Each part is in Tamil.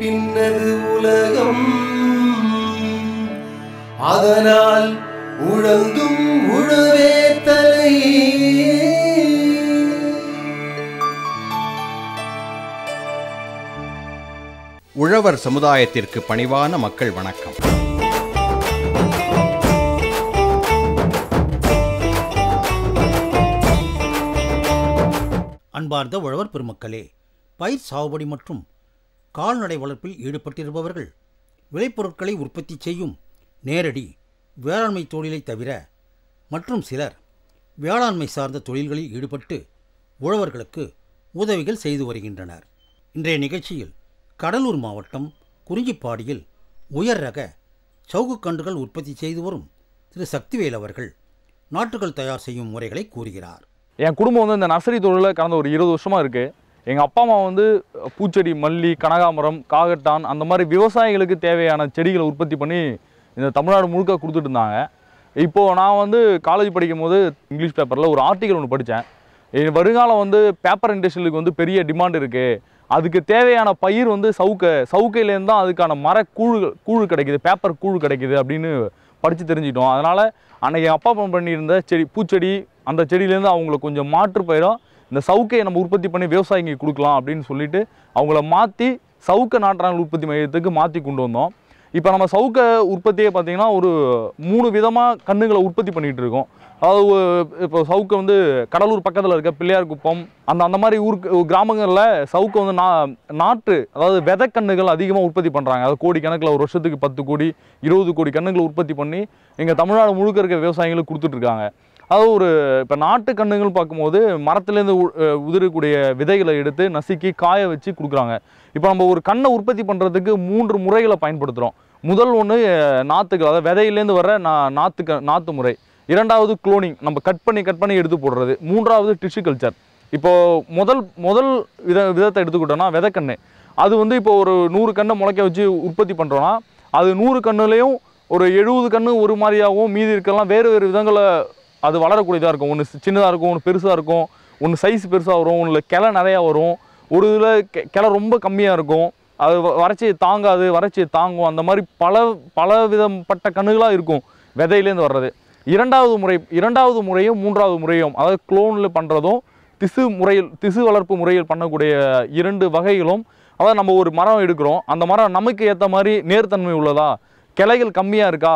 பின்னது உலகம் அதனால் உழந்தும் உழவே தலை உழவர் சமுதாயத்திற்கு பணிவான மக்கள் வணக்கம் அன்பார்ந்த உழவர் பெருமக்களே பயிர் சாகுபடி மற்றும் கால்நடை வளர்ப்பில் ஈடுபட்டிருப்பவர்கள் விளைபொருட்களை உற்பத்தி செய்யும் நேரடி வேளாண்மை தொழிலை தவிர மற்றும் சிலர் வேளாண்மை சார்ந்த தொழில்களில் ஈடுபட்டு உழவர்களுக்கு உதவிகள் செய்து வருகின்றனர் இன்றைய நிகழ்ச்சியில் கடலூர் மாவட்டம் குறிஞ்சிப்பாடியில் உயர் ரக சவுக்கு கன்றுகள் உற்பத்தி செய்து வரும் திரு சக்திவேல் அவர்கள் நாட்டுகள் தயார் செய்யும் முறைகளை கூறுகிறார் என் குடும்பம் வந்து இந்த நர்சரி தொழிலில் கடந்த ஒரு இருபது வருஷமாக இருக்குது எங்கள் அப்பா அம்மா வந்து பூச்செடி மல்லி கனகாமரம் காகட்டான் அந்த மாதிரி விவசாயிகளுக்கு தேவையான செடிகளை உற்பத்தி பண்ணி இந்த தமிழ்நாடு முழுக்க கொடுத்துட்டு இருந்தாங்க இப்போது நான் வந்து காலேஜ் படிக்கும் போது இங்கிலீஷ் பேப்பரில் ஒரு ஆர்டிக்கல் ஒன்று படித்தேன் என் வருங்காலம் வந்து பேப்பர் இண்டஸ்ட்ரியலுக்கு வந்து பெரிய டிமாண்ட் இருக்குது அதுக்கு தேவையான பயிர் வந்து சவுக்கை சவுக்கையிலேருந்து தான் அதுக்கான மர கூழ் கூழ் கிடைக்குது பேப்பர் கூழ் கிடைக்குது அப்படின்னு படித்து தெரிஞ்சுக்கிட்டோம் அதனால் அன்றைக்கி அப்பா அப்பா பண்ணியிருந்த செடி பூச்செடி அந்த செடியிலேருந்து அவங்களுக்கு கொஞ்சம் மாற்று பயிரும் இந்த சவுக்கையை நம்ம உற்பத்தி பண்ணி விவசாயிங்க கொடுக்கலாம் அப்படின்னு சொல்லிட்டு அவங்கள மாற்றி சவுக்க நாற்றாங்கல் உற்பத்தி மையத்துக்கு மாற்றி கொண்டு வந்தோம் இப்போ நம்ம சவுக்க உற்பத்தியே பார்த்தீங்கன்னா ஒரு மூணு விதமாக கண்ணுகளை உற்பத்தி பண்ணிகிட்டு இருக்கோம் அதாவது இப்போ சவுக்கை வந்து கடலூர் பக்கத்தில் இருக்க பிள்ளையார் குப்பம் அந்த அந்த மாதிரி ஊருக்கு கிராமங்களில் சவுக்கை வந்து நா நாற்று அதாவது விதை கண்ணுகள் அதிகமாக உற்பத்தி பண்ணுறாங்க அது கோடி கணக்கில் ஒரு வருஷத்துக்கு பத்து கோடி இருபது கோடி கண்ணுகளை உற்பத்தி பண்ணி எங்கள் தமிழ்நாடு முழுக்க இருக்க விவசாயிகளுக்கு கொடுத்துட்ருக்காங்க அது ஒரு இப்போ நாட்டு கண்ணுகள் பார்க்கும்போது மரத்துலேருந்து உதிரக்கூடிய விதைகளை எடுத்து நசுக்கி காய வச்சு கொடுக்குறாங்க இப்போ நம்ம ஒரு கண்ணை உற்பத்தி பண்ணுறதுக்கு மூன்று முறைகளை பயன்படுத்துகிறோம் முதல் ஒன்று நாற்றுகள் அதாவது விதையிலேருந்து வர நா நாற்று நாற்று முறை இரண்டாவது குளோனிங் நம்ம கட் பண்ணி கட் பண்ணி எடுத்து போடுறது மூன்றாவது டிஷ்யூ கல்ச்சர் இப்போது முதல் முதல் வித விதத்தை எடுத்துக்கிட்டோன்னா விதைக்கண்ணு அது வந்து இப்போ ஒரு நூறு கண்ணை முளைக்க வச்சு உற்பத்தி பண்ணுறோன்னா அது நூறு கண்ணுலேயும் ஒரு எழுபது கன்று ஒரு மாதிரியாகவும் மீதி இருக்கலாம் வேறு வேறு விதங்களை அது வளரக்கூடியதாக இருக்கும் ஒன்று சின்னதாக இருக்கும் ஒன்று பெருசாக இருக்கும் ஒன்று சைஸ் பெருசாக வரும் ஒன்றில் கிளை நிறையா வரும் ஒரு இதில் கிளை ரொம்ப கம்மியாக இருக்கும் அது வறட்சியை தாங்காது வறட்சியை தாங்கும் அந்த மாதிரி பல பல விதப்பட்ட கண்ணுகளாக இருக்கும் விதையிலேருந்து வர்றது இரண்டாவது முறை இரண்டாவது முறையும் மூன்றாவது முறையும் அதாவது குளோனில் பண்ணுறதும் திசு முறையில் திசு வளர்ப்பு முறையில் பண்ணக்கூடிய இரண்டு வகைகளும் அதாவது நம்ம ஒரு மரம் எடுக்கிறோம் அந்த மரம் நமக்கு ஏற்ற மாதிரி நேர்த்தன்மை உள்ளதா கிளைகள் கம்மியாக இருக்கா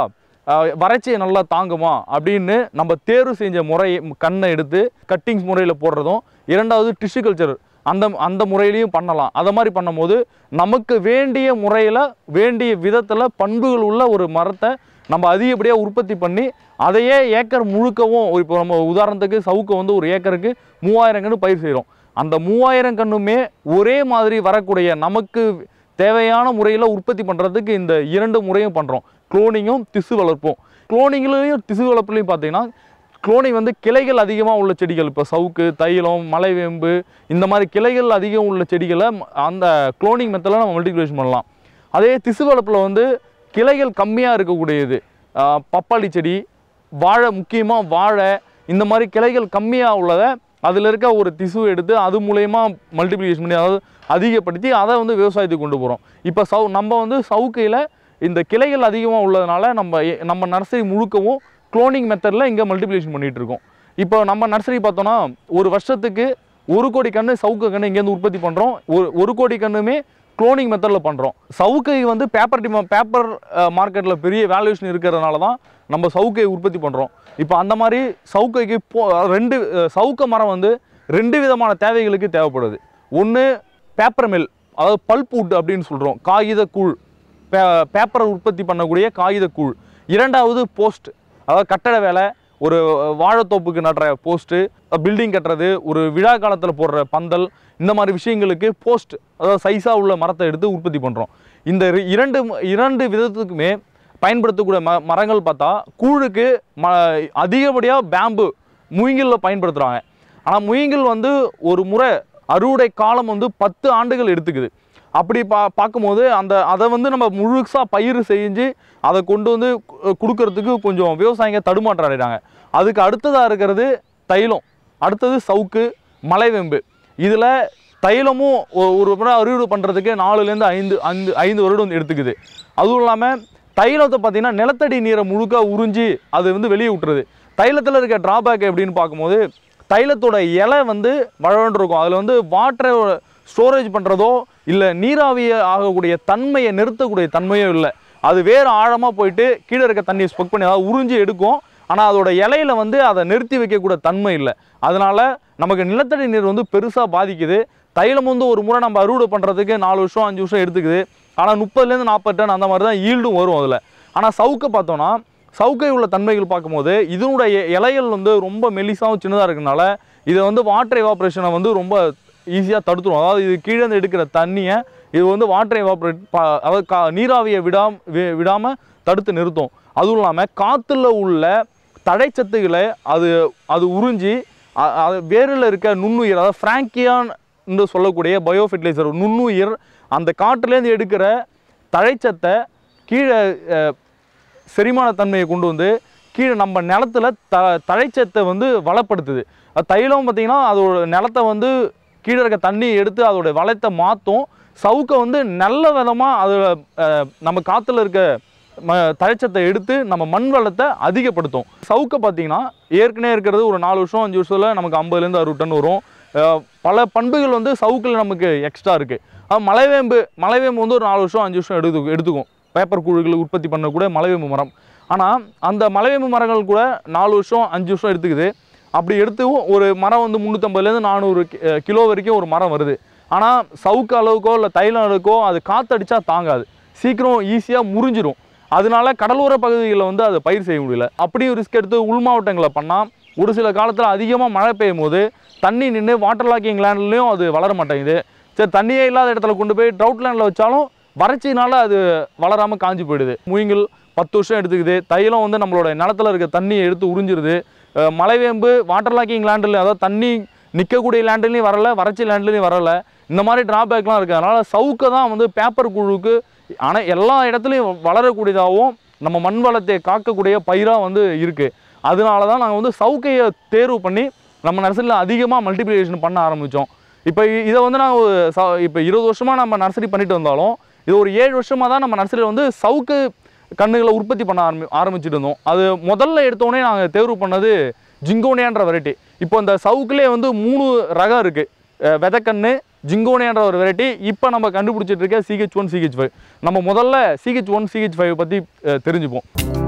வறட்சியை நல்லா தாங்குமா அப்படின்னு நம்ம தேர்வு செஞ்ச முறை கண்ணை எடுத்து கட்டிங்ஸ் முறையில் போடுறதும் இரண்டாவது டிஷ்யூ கல்ச்சர் அந்த அந்த முறையிலையும் பண்ணலாம் அதை மாதிரி பண்ணும்போது நமக்கு வேண்டிய முறையில் வேண்டிய விதத்தில் பண்புகள் உள்ள ஒரு மரத்தை நம்ம அதிகப்படியாக உற்பத்தி பண்ணி அதையே ஏக்கர் முழுக்கவும் இப்போ நம்ம உதாரணத்துக்கு சவுக்கை வந்து ஒரு ஏக்கருக்கு மூவாயிரம் கன்று பயிர் செய்கிறோம் அந்த மூவாயிரம் கண்ணுமே ஒரே மாதிரி வரக்கூடிய நமக்கு தேவையான முறையில் உற்பத்தி பண்ணுறதுக்கு இந்த இரண்டு முறையும் பண்ணுறோம் குளோனிங்கும் திசு வளர்ப்பும் குளோனிங்லேயும் திசு வளர்ப்புலையும் பார்த்தீங்கன்னா குளோனிங் வந்து கிளைகள் அதிகமாக உள்ள செடிகள் இப்போ சவுக்கு தைலம் மலைவேம்பு இந்த மாதிரி கிளைகள் அதிகம் உள்ள செடிகளை அந்த குளோனிங் மெத்தடில் நம்ம மல்டிகுலேஷன் பண்ணலாம் அதே திசு வளர்ப்பில் வந்து கிளைகள் கம்மியாக இருக்கக்கூடியது பப்பாளி செடி வாழை முக்கியமாக வாழை இந்த மாதிரி கிளைகள் கம்மியாக உள்ளதை அதில் இருக்க ஒரு திசு எடுத்து அது மூலயமா மல்டிப்ளிகேஷன் பண்ணி அதாவது அதிகப்படுத்தி அதை வந்து விவசாயத்துக்கு கொண்டு போகிறோம் இப்போ சவு நம்ம வந்து சவுக்கையில் இந்த கிளைகள் அதிகமாக உள்ளதுனால நம்ம நம்ம நர்சரி முழுக்கவும் குளோனிங் மெத்தடில் இங்கே மல்டிபிளேஷன் பண்ணிகிட்டு இருக்கோம் இப்போ நம்ம நர்சரி பார்த்தோன்னா ஒரு வருஷத்துக்கு ஒரு கோடி கன்று சவுக்கு கன்று இங்கேருந்து உற்பத்தி பண்ணுறோம் ஒரு ஒரு கோடி கன்றுமே குளோனிங் மெத்தடில் பண்ணுறோம் சவுக்கை வந்து பேப்பர் டிமா பேப்பர் மார்க்கெட்டில் பெரிய வேல்யூஷன் இருக்கிறதுனால தான் நம்ம சவுக்கை உற்பத்தி பண்ணுறோம் இப்போ அந்த மாதிரி சவுக்கைக்கு போ ரெண்டு சவுக்க மரம் வந்து ரெண்டு விதமான தேவைகளுக்கு தேவைப்படுது ஒன்று பேப்பர் மில் அதாவது பல்ப் உட் அப்படின்னு சொல்கிறோம் காகித கூழ் பே பேப்பரை உற்பத்தி பண்ணக்கூடிய கூழ் இரண்டாவது போஸ்ட் அதாவது கட்டட வேலை ஒரு வாழைத்தோப்புக்கு நடுற போஸ்ட்டு பில்டிங் கட்டுறது ஒரு விழா காலத்தில் போடுற பந்தல் இந்த மாதிரி விஷயங்களுக்கு போஸ்ட் அதாவது சைஸாக உள்ள மரத்தை எடுத்து உற்பத்தி பண்ணுறோம் இந்த இரண்டு இரண்டு விதத்துக்குமே பயன்படுத்தக்கூடிய ம மரங்கள் பார்த்தா கூழுக்கு ம அதிகப்படியாக பேம்பு முயங்கில் பயன்படுத்துகிறாங்க ஆனால் முயங்கில் வந்து ஒரு முறை அறுவடை காலம் வந்து பத்து ஆண்டுகள் எடுத்துக்குது அப்படி பா பார்க்கும்போது அந்த அதை வந்து நம்ம முழுசாக பயிர் செஞ்சு அதை கொண்டு வந்து கொடுக்கறதுக்கு கொஞ்சம் விவசாயிங்க தடுமாற்றம் அடைகிறாங்க அதுக்கு அடுத்ததாக இருக்கிறது தைலம் அடுத்தது சவுக்கு மலைவெம்பு இதில் தைலமும் ஒரு முறை அறுவடை பண்ணுறதுக்கு நாலுலேருந்து ஐந்து ஐந்து ஐந்து வருடம் எடுத்துக்குது அதுவும் இல்லாமல் தைலத்தை பார்த்திங்கன்னா நிலத்தடி நீரை முழுக்க உறிஞ்சி அது வந்து வெளியே விட்டுறது தைலத்தில் இருக்க ட்ராபேக் எப்படின்னு பார்க்கும்போது தைலத்தோட இலை வந்து வளர்ந்துருக்கும் அதில் வந்து வாட்டரை ஸ்டோரேஜ் பண்ணுறதோ இல்லை நீராவிய ஆகக்கூடிய தன்மையை நிறுத்தக்கூடிய தன்மையும் இல்லை அது வேறு ஆழமாக போயிட்டு கீழே இருக்க தண்ணியை ஸ்பொக் பண்ணி அதாவது உறிஞ்சி எடுக்கும் ஆனால் அதோட இலையில வந்து அதை நிறுத்தி வைக்கக்கூட தன்மை இல்லை அதனால் நமக்கு நிலத்தடி நீர் வந்து பெருசாக பாதிக்குது தைலம் வந்து ஒரு முறை நம்ம அறுவடை பண்ணுறதுக்கு நாலு வருஷம் அஞ்சு வருஷம் எடுத்துக்குது ஆனால் முப்பதுலேருந்து நாற்பது டன் அந்த மாதிரி தான் ஈல்டும் வரும் அதில் ஆனால் சவுக்கை பார்த்தோன்னா சவுக்கை உள்ள தன்மைகள் பார்க்கும்போது இதனுடைய இலைகள் வந்து ரொம்ப மெலிசாகவும் சின்னதாக இருக்கிறதுனால இதை வந்து வாட்டர் எவாப்ரேஷனை வந்து ரொம்ப ஈஸியாக தடுத்துருவோம் அதாவது இது கீழே எடுக்கிற தண்ணியை இது வந்து வாட்டரை வாப்ரேட் அதாவது கா நீராவியை விடாம விடாமல் தடுத்து நிறுத்தும் அதுவும் இல்லாமல் காற்றுல உள்ள தடைச்சத்துக்களை அது அது உறிஞ்சி அது வேரில் இருக்க நுண்ணுயிர் அதாவது ஃப்ராங்கியான்னு சொல்லக்கூடிய பயோ நுண்ணுயிர் அந்த காற்றுலேருந்து எடுக்கிற தழைச்சத்தை கீழே செரிமான தன்மையை கொண்டு வந்து கீழே நம்ம நிலத்தில் த தழைச்சத்தை வந்து வளப்படுத்துது தைலம் பார்த்திங்கன்னா அதோட நிலத்தை வந்து கீழே இருக்க தண்ணி எடுத்து அதோடய வளத்தை மாற்றும் சவுக்கை வந்து நல்ல விதமாக அதில் நம்ம காற்றுல இருக்க ம தழைச்சத்தை எடுத்து நம்ம மண் வளத்தை அதிகப்படுத்தும் சவுக்கை பார்த்திங்கன்னா ஏற்கனவே இருக்கிறது ஒரு நாலு வருஷம் அஞ்சு வருஷத்தில் நமக்கு ஐம்பதுலேருந்து அறுபது டன் வரும் பல பண்புகள் வந்து சவுக்கில் நமக்கு எக்ஸ்ட்ரா இருக்குது அது மலைவேம்பு மலைவேம்பு வந்து ஒரு நாலு வருஷம் அஞ்சு வருஷம் எடுத்து எடுத்துக்கும் பேப்பர் குழுக்கள் உற்பத்தி பண்ணக்கூடிய மலைவேம்பு மரம் ஆனால் அந்த மலைவேம்பு மரங்கள் கூட நாலு வருஷம் அஞ்சு வருஷம் எடுத்துக்குது அப்படி எடுத்தும் ஒரு மரம் வந்து முந்நூற்றம்பதுலேருந்து நானூறு கிலோ வரைக்கும் ஒரு மரம் வருது ஆனால் சவுக்கு அளவுக்கோ இல்லை தைலம் அளவுக்கோ அது காற்றடிச்சா தாங்காது சீக்கிரம் ஈஸியாக முறிஞ்சிடும் அதனால கடலோர பகுதிகளில் வந்து அதை பயிர் செய்ய முடியல அப்படியும் ரிஸ்க் எடுத்து உள் மாவட்டங்களை பண்ணால் ஒரு சில காலத்தில் அதிகமாக மழை பெய்யும் போது தண்ணி நின்று வாட்டர் லாக்கிங் லேண்ட்லேயும் அது வளர மாட்டேங்குது சரி தண்ணியே இல்லாத இடத்துல கொண்டு போய் ட்ரவுட் லேண்டில் வச்சாலும் வறட்சினால அது வளராமல் காஞ்சி போயிடுது மூங்கில் பத்து வருஷம் எடுத்துக்குது தைலம் வந்து நம்மளோட நிலத்தில் இருக்க தண்ணியை எடுத்து உறிஞ்சிருது மலைவேம்பு வாட்டர் லாக்கிங் லேண்ட்லேயும் அதாவது தண்ணி நிற்கக்கூடிய லேண்ட்லேயும் வரலை வறட்சி லேண்ட்லேயும் வரலை இந்த மாதிரி ட்ராபேக்லாம் இருக்குது அதனால் சவுக்கை தான் வந்து பேப்பர் குழுவுக்கு ஆனால் எல்லா இடத்துலையும் வளரக்கூடியதாகவும் நம்ம மண் வளத்தை காக்கக்கூடிய பயிராக வந்து இருக்குது அதனால தான் நாங்கள் வந்து சவுக்கையை தேர்வு பண்ணி நம்ம நர்சரியில் அதிகமாக மல்டிபிளிகேஷன் பண்ண ஆரம்பித்தோம் இப்போ இதை வந்து நாங்கள் இப்போ இருபது வருஷமாக நம்ம நர்சரி பண்ணிட்டு வந்தாலும் இது ஒரு ஏழு வருஷமாக தான் நம்ம நர்சரியில் வந்து சவுக்கு கண்ணுகளை உற்பத்தி பண்ண ஆரம்பி ஆரம்பிச்சுட்டு இருந்தோம் அது முதல்ல எடுத்தோடனே நாங்கள் தேர்வு பண்ணது ஜிங்கோனியான்ற வெரைட்டி இப்போ அந்த சவுக்குலேயே வந்து மூணு ரகம் இருக்குது விதக்கண்ணு ஜிங்கோனியான்ற ஒரு வெரைட்டி இப்போ நம்ம கண்டுபிடிச்சிட்டு இருக்க சிஹெச் ஒன் சிஹெச் ஃபைவ் நம்ம முதல்ல சிஹெச் ஒன் சிஹெச் ஃபைவ் பற்றி தெரிஞ்சுப்போம்